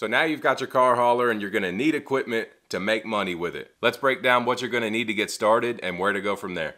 So now you've got your car hauler and you're gonna need equipment to make money with it. Let's break down what you're gonna need to get started and where to go from there.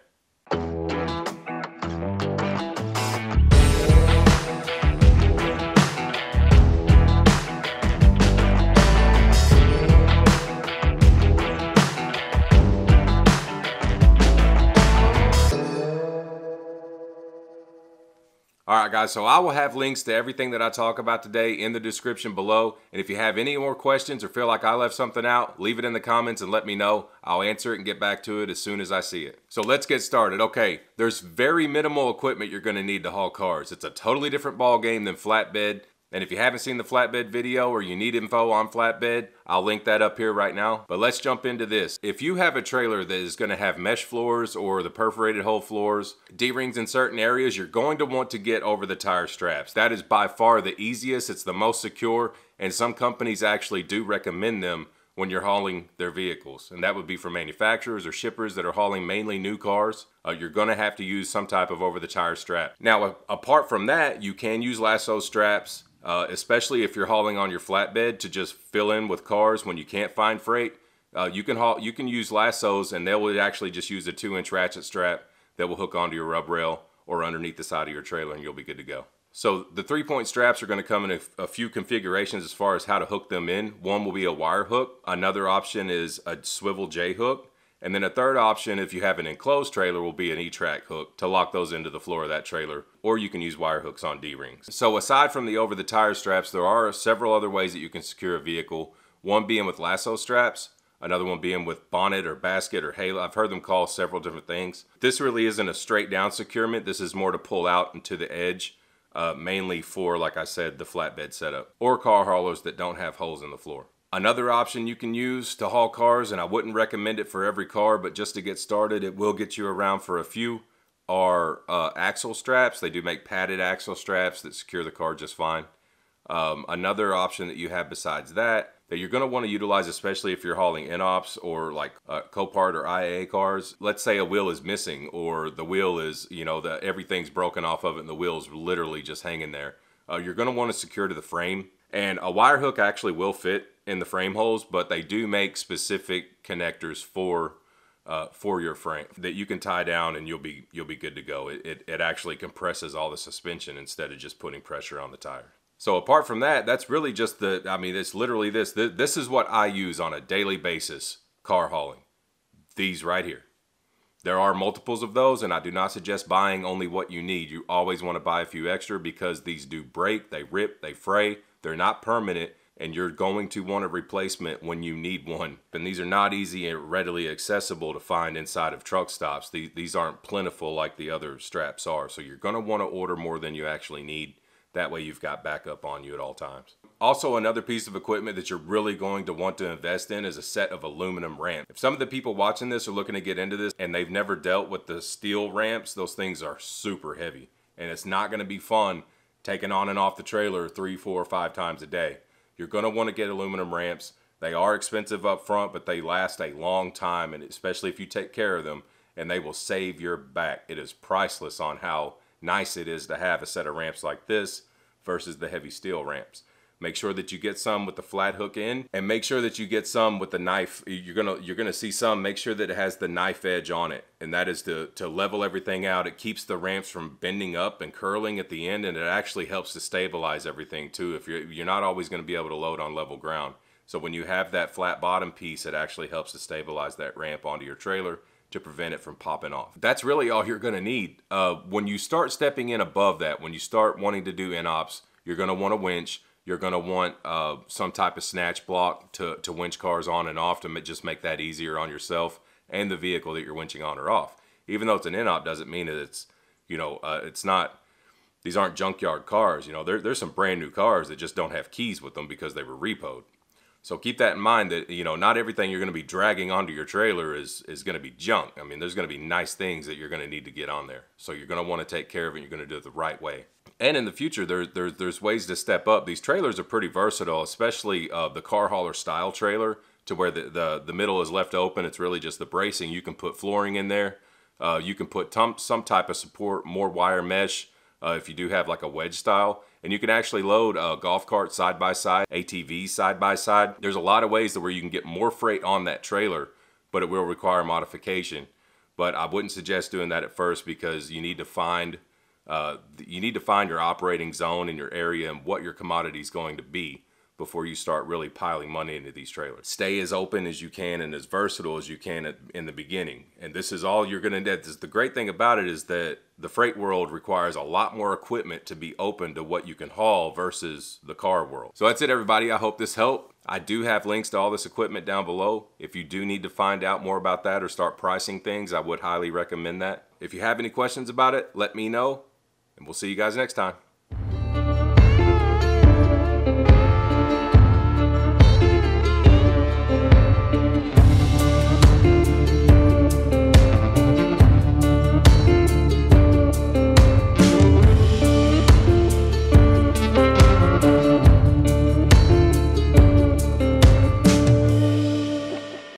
All right, guys, so I will have links to everything that I talk about today in the description below. And if you have any more questions or feel like I left something out, leave it in the comments and let me know. I'll answer it and get back to it as soon as I see it. So let's get started. Okay, there's very minimal equipment you're gonna need to haul cars. It's a totally different ball game than flatbed. And if you haven't seen the flatbed video or you need info on flatbed, I'll link that up here right now. But let's jump into this. If you have a trailer that is gonna have mesh floors or the perforated hole floors, D-rings in certain areas, you're going to want to get over the tire straps. That is by far the easiest, it's the most secure, and some companies actually do recommend them when you're hauling their vehicles. And that would be for manufacturers or shippers that are hauling mainly new cars. Uh, you're going to have to use some type of over the tire strap. Now, apart from that, you can use lasso straps uh, especially if you're hauling on your flatbed to just fill in with cars when you can't find freight. Uh, you can haul, you can use lassos, and they will actually just use a two-inch ratchet strap that will hook onto your rub rail or underneath the side of your trailer, and you'll be good to go. So the three-point straps are going to come in a, a, few configurations as far as how to hook them in. One will be a wire hook. Another option is a swivel J hook. And then a third option, if you have an enclosed trailer, will be an E-track hook to lock those into the floor of that trailer, or you can use wire hooks on D-rings. So aside from the over-the-tire straps, there are several other ways that you can secure a vehicle, one being with lasso straps, another one being with bonnet or basket or halo. I've heard them call several different things. This really isn't a straight down securement. This is more to pull out into the edge, uh, mainly for, like I said, the flatbed setup or car haulers that don't have holes in the floor. Another option you can use to haul cars, and I wouldn't recommend it for every car, but just to get started, it will get you around for a few, are uh, axle straps. They do make padded axle straps that secure the car just fine. Um, another option that you have besides that, that you're going to want to utilize, especially if you're hauling in ops or like uh, Copart or IAA cars. Let's say a wheel is missing or the wheel is, you know, the, everything's broken off of it and the wheel's literally just hanging there. Uh, you're going to want to secure to the frame. And a wire hook actually will fit in the frame holes, but they do make specific connectors for uh, for your frame that you can tie down and you'll be you'll be good to go. It, it, it actually compresses all the suspension instead of just putting pressure on the tire. So apart from that, that's really just the I mean it's literally this this, this is what I use on a daily basis car hauling. These right here. There are multiples of those, and I do not suggest buying only what you need. You always want to buy a few extra because these do break, they rip, they fray, they're not permanent, and you're going to want a replacement when you need one. And these are not easy and readily accessible to find inside of truck stops. These aren't plentiful like the other straps are. So you're going to want to order more than you actually need. That way you've got backup on you at all times. Also, another piece of equipment that you're really going to want to invest in is a set of aluminum ramps. If some of the people watching this are looking to get into this and they've never dealt with the steel ramps, those things are super heavy. And it's not going to be fun taking on and off the trailer three, four, or five times a day. You're going to want to get aluminum ramps. They are expensive up front, but they last a long time, and especially if you take care of them, and they will save your back. It is priceless on how nice it is to have a set of ramps like this versus the heavy steel ramps. Make sure that you get some with the flat hook in, and make sure that you get some with the knife. You're gonna you're gonna see some. Make sure that it has the knife edge on it, and that is to to level everything out. It keeps the ramps from bending up and curling at the end, and it actually helps to stabilize everything too. If you're you're not always gonna be able to load on level ground. So when you have that flat bottom piece, it actually helps to stabilize that ramp onto your trailer to prevent it from popping off. That's really all you're gonna need. Uh, when you start stepping in above that, when you start wanting to do in-ops, you're gonna want a winch. You're going to want uh, some type of snatch block to, to winch cars on and off to just make that easier on yourself and the vehicle that you're winching on or off. Even though it's an in-op doesn't mean that it's, you know, uh, it's not, these aren't junkyard cars. You know, there, there's some brand new cars that just don't have keys with them because they were repoed. So keep that in mind that, you know, not everything you're going to be dragging onto your trailer is, is going to be junk. I mean, there's going to be nice things that you're going to need to get on there. So you're going to want to take care of it. You're going to do it the right way and in the future, there, there, there's ways to step up. These trailers are pretty versatile, especially uh, the car hauler style trailer, to where the, the, the, middle is left open. It's really just the bracing. You can put flooring in there. Uh, you can put tum- some type of support, more wire mesh, uh, if you do have like a wedge style. And you can actually load a uh, golf cart side by side, ATV side by side. There's a lot of ways that where you can get more freight on that trailer, but it will require modification. But I wouldn't suggest doing that at first because you need to find uh, you need to find your operating zone and your area and what your commodity is going to be before you start really piling money into these trailers. Stay as open as you can and as versatile as you can at, in the beginning. And this is all you're going to do. The great thing about it is that the freight world requires a lot more equipment to be open to what you can haul versus the car world. So that's it, everybody. I hope this helped. I do have links to all this equipment down below. If you do need to find out more about that or start pricing things, I would highly recommend that. If you have any questions about it, let me know and we'll see you guys next time.